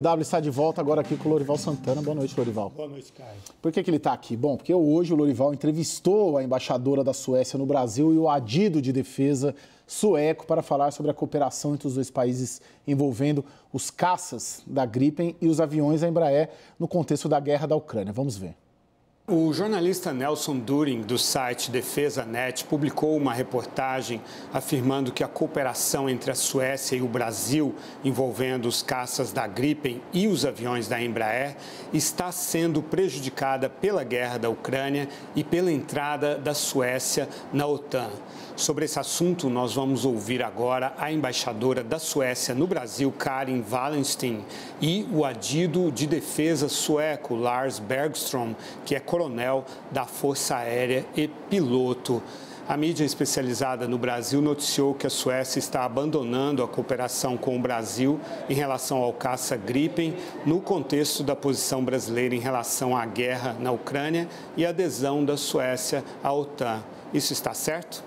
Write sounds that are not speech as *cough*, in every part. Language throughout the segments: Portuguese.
W está de volta agora aqui com o Lorival Santana. Boa noite, Lorival. Boa noite, Caio. Por que, que ele está aqui? Bom, porque hoje o Lorival entrevistou a embaixadora da Suécia no Brasil e o adido de defesa sueco para falar sobre a cooperação entre os dois países envolvendo os caças da Gripen e os aviões da Embraer no contexto da guerra da Ucrânia. Vamos ver. O jornalista Nelson During, do site Defesa Net, publicou uma reportagem afirmando que a cooperação entre a Suécia e o Brasil, envolvendo os caças da Gripen e os aviões da Embraer, está sendo prejudicada pela guerra da Ucrânia e pela entrada da Suécia na OTAN. Sobre esse assunto, nós vamos ouvir agora a embaixadora da Suécia no Brasil, Karin Wallenstein, e o adido de defesa sueco, Lars Bergström, que é coronel da Força Aérea e piloto. A mídia especializada no Brasil noticiou que a Suécia está abandonando a cooperação com o Brasil em relação ao caça Gripen, no contexto da posição brasileira em relação à guerra na Ucrânia e adesão da Suécia à OTAN. Isso está certo?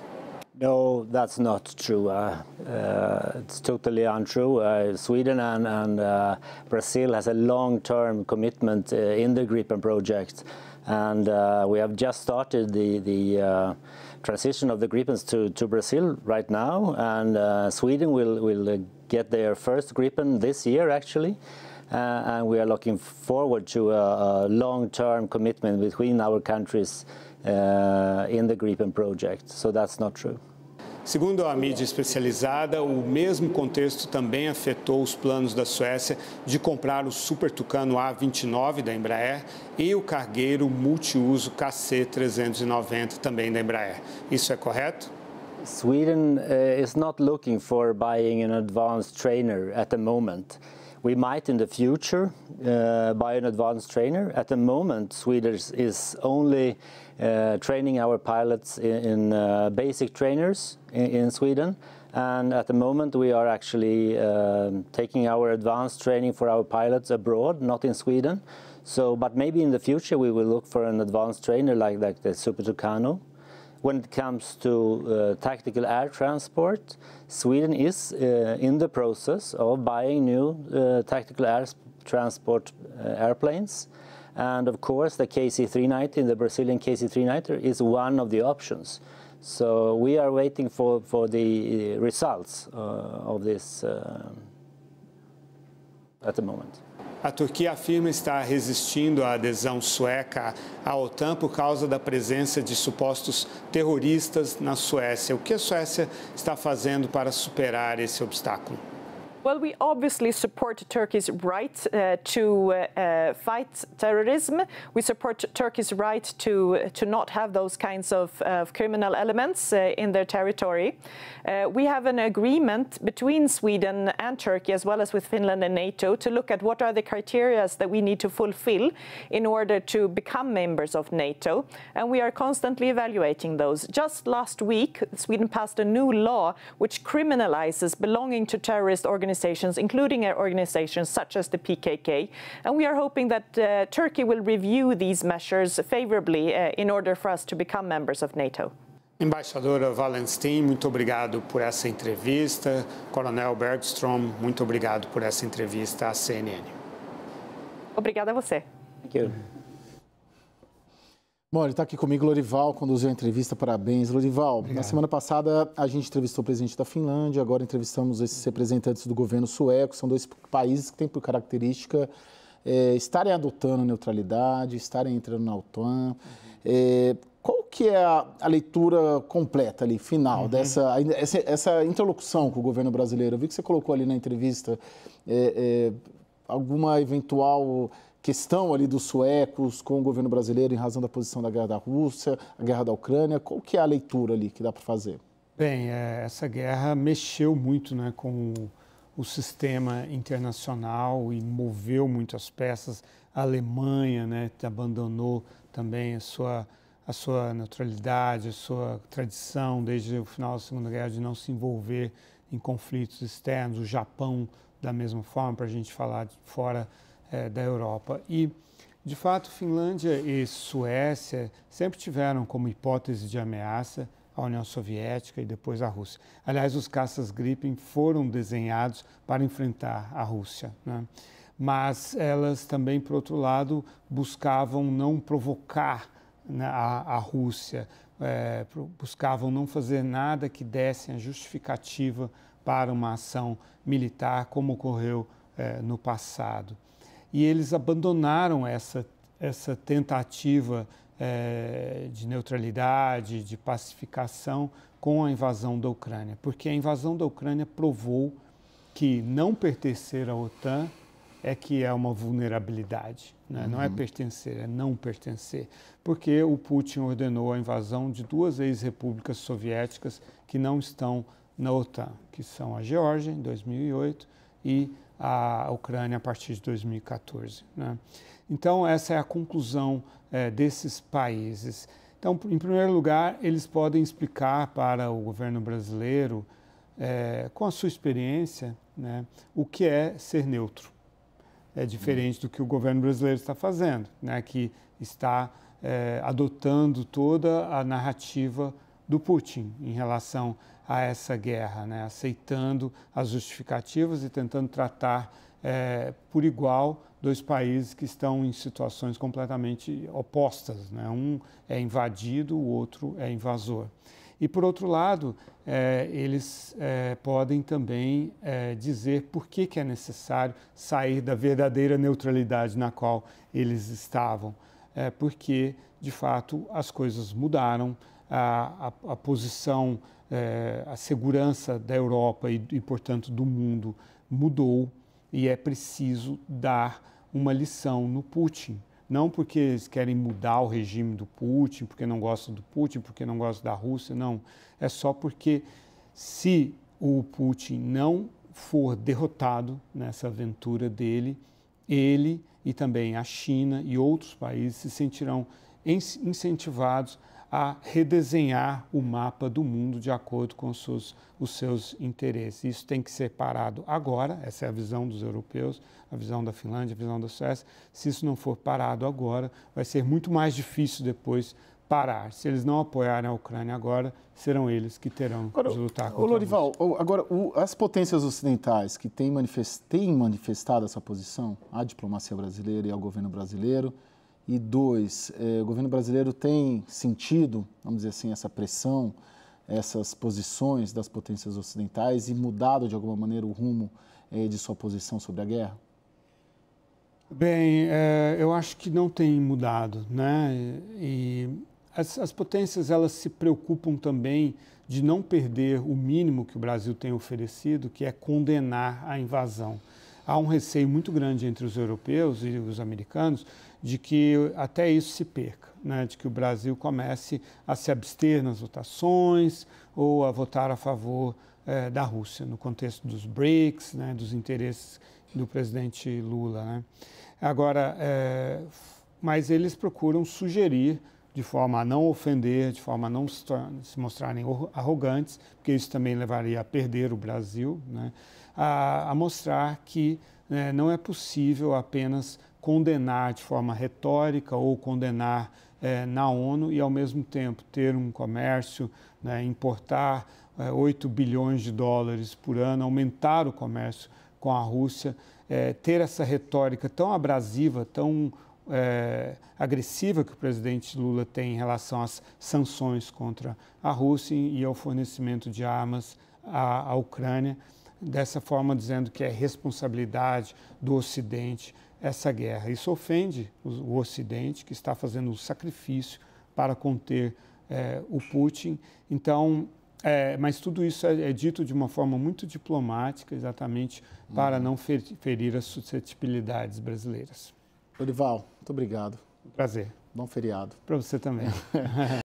No, that's not true. Uh, uh, it's totally untrue. Uh, Sweden and, and uh, Brazil has a long-term commitment uh, in the Gripen project, and uh, we have just started the, the transition of the Gripens to, to Brazil right now, and Sweden will, will get their first Gripen this year, actually. and we are looking forward to a, a long-term commitment between our countries in the Gripen project. So that's not true. Segundo a mídia especializada, o mesmo contexto também afetou os planos da Suécia de comprar o Super Tucano A29 da Embraer e o cargueiro multiuso KC390 também da Embraer. Isso é correto? Sweden uh, is not looking for buying an advanced trainer at the moment. We might in the future uh, buy an advanced trainer. At the moment, Swedish is only uh, training our pilots in uh, basic trainers in Sweden. And at the moment, we are actually um, taking our advanced training for our pilots abroad, not in Sweden. So, but maybe in the future, we will look for an advanced trainer like, like the Super Tucano when it comes to uh, tactical air transport, Sweden is uh, in the process of buying new uh, tactical air transport uh, airplanes. And of course, the KC-390, the Brazilian KC-390, is one of the options. So we are waiting for, for the uh, results of this at the moment. A Turquia afirma estar resistindo à adesão sueca à OTAN por causa da presença de supostos terroristas na Suécia. O que a Suécia está fazendo para superar esse obstáculo? Well, we obviously support Turkey's right uh, to uh, uh, fight terrorism. We support Turkey's right to to not have those kinds of, of criminal elements uh, in their territory. Uh, we have an agreement between Sweden and Turkey, as well as with Finland and NATO, to look at what are the criteria that we need to fulfill in order to become members of NATO, and we are constantly evaluating those. Just last week, Sweden passed a new law which criminalizes belonging to terrorist organizations organizations, including uh, organizations such as the PKK. And we are hoping that uh, Turkey will review these measures favorably uh, in order for us to become members of NATO. Embaixadora Valenstein, muito obrigado por essa entrevista. Coronel Bergstrom, muito obrigado por essa entrevista à CNN. Obrigada a você. Thank you. Bom, ele está aqui comigo, Lorival, conduziu a entrevista, parabéns. Lorival, Obrigado. na semana passada a gente entrevistou o presidente da Finlândia, agora entrevistamos esses representantes do governo sueco, são dois países que têm por característica é, estarem adotando neutralidade, estarem entrando na OTAN. É, qual que é a, a, leitura completa ali, final, uhum. dessa essa, essa, interlocução com o governo brasileiro? Eu vi que você colocou ali na entrevista é, é alguma eventual questão ali dos suecos com o governo brasileiro em razão da posição da guerra da Rússia, a guerra da Ucrânia. Qual que é a leitura ali que dá para fazer? Bem, é, essa guerra mexeu muito né, com o, sistema internacional e moveu muitas peças. A Alemanha né, abandonou também a sua, a sua neutralidade, a sua tradição desde o final da Segunda Guerra de não se envolver em conflitos externos. O Japão, da mesma forma, para a gente falar de fora é, da Europa. E, de fato, Finlândia e Suécia sempre tiveram como hipótese de ameaça a União Soviética e depois a Rússia. Aliás, os caças Gripen foram desenhados para enfrentar a Rússia. Né? Mas elas também, por outro lado, buscavam não provocar né, a, a, Rússia, é, buscavam não fazer nada que desse a justificativa para uma ação militar, como ocorreu é, no passado e eles abandonaram essa, essa tentativa é, de neutralidade, de pacificação com a invasão da Ucrânia, porque a invasão da Ucrânia provou que não pertencer à OTAN é que é uma vulnerabilidade. Né? Uhum. Não é uhum. pertencer, é não pertencer. Porque o Putin ordenou a invasão de duas ex-repúblicas soviéticas que não estão na OTAN, que são a Geórgia, em 2008, e a Ucrânia a partir de 2014. Né? Então, essa é a conclusão é, desses países. Então, em primeiro lugar, eles podem explicar para o governo brasileiro, é, com a sua experiência, né, o que é ser neutro. É diferente do que o governo brasileiro está fazendo, né, que está é, adotando toda a narrativa do Putin em relação a essa guerra, né? aceitando as justificativas e tentando tratar é, por igual dois países que estão em situações completamente opostas. Né? Um é invadido, o outro é invasor. E, por outro lado, é, eles é, podem também é, dizer por que, que é necessário sair da verdadeira neutralidade na qual eles estavam. É, porque, de fato, as coisas mudaram, a, a, a posição, eh, a segurança da Europa e, e, portanto, do mundo mudou e é preciso dar uma lição no Putin. Não porque eles querem mudar o regime do Putin, porque não gostam do Putin, porque não gostam da Rússia, não. É só porque se o Putin não for derrotado nessa aventura dele, ele e também a China e outros países se sentirão incentivados a redesenhar o mapa do mundo de acordo com os seus, os seus interesses. Isso tem que ser parado agora, essa é a visão dos europeus, a visão da Finlândia, a visão da Suécia. Se isso não for parado agora, vai ser muito mais difícil depois parar. Se eles não apoiarem a Ucrânia agora, serão eles que terão agora, de lutar contra o Lorival, agora, o, as potências ocidentais que têm manifestado, têm manifestado essa posição à diplomacia brasileira e ao governo brasileiro, e dois, é, o governo brasileiro tem sentido, vamos dizer assim, essa pressão, essas posições das potências ocidentais e mudado de alguma maneira o rumo é, de sua posição sobre a guerra? Bem, é, eu acho que não tem mudado, né? E as, as potências elas se preocupam também de não perder o mínimo que o Brasil tem oferecido, que é condenar a invasão há um receio muito grande entre os europeus e os americanos de que até isso se perca, né? de que o Brasil comece a se abster nas votações ou a votar a favor eh, da Rússia, no contexto dos BRICS, né? dos interesses do presidente Lula. Né? Agora, eh, mas eles procuram sugerir de forma a não ofender, de forma a não se mostrarem arrogantes, porque isso também levaria a perder o Brasil, né? a, a mostrar que né, não é possível apenas condenar de forma retórica ou condenar é, na ONU e, ao mesmo tempo, ter um comércio, né, importar eh, é, 8 bilhões de dólares por ano, aumentar o comércio com a Rússia, é, ter essa retórica tão abrasiva, tão agressiva que o presidente Lula tem em relação às sanções contra a Rússia e ao fornecimento de armas à, à Ucrânia dessa forma dizendo que é responsabilidade do Ocidente essa guerra. Isso ofende o Ocidente, que está fazendo um sacrifício para conter é, o Putin. Então, é, mas tudo isso é, é, dito de uma forma muito diplomática, exatamente uhum. para não ferir as suscetibilidades brasileiras. Olival, muito obrigado. Prazer. Bom feriado. Para você também. *laughs*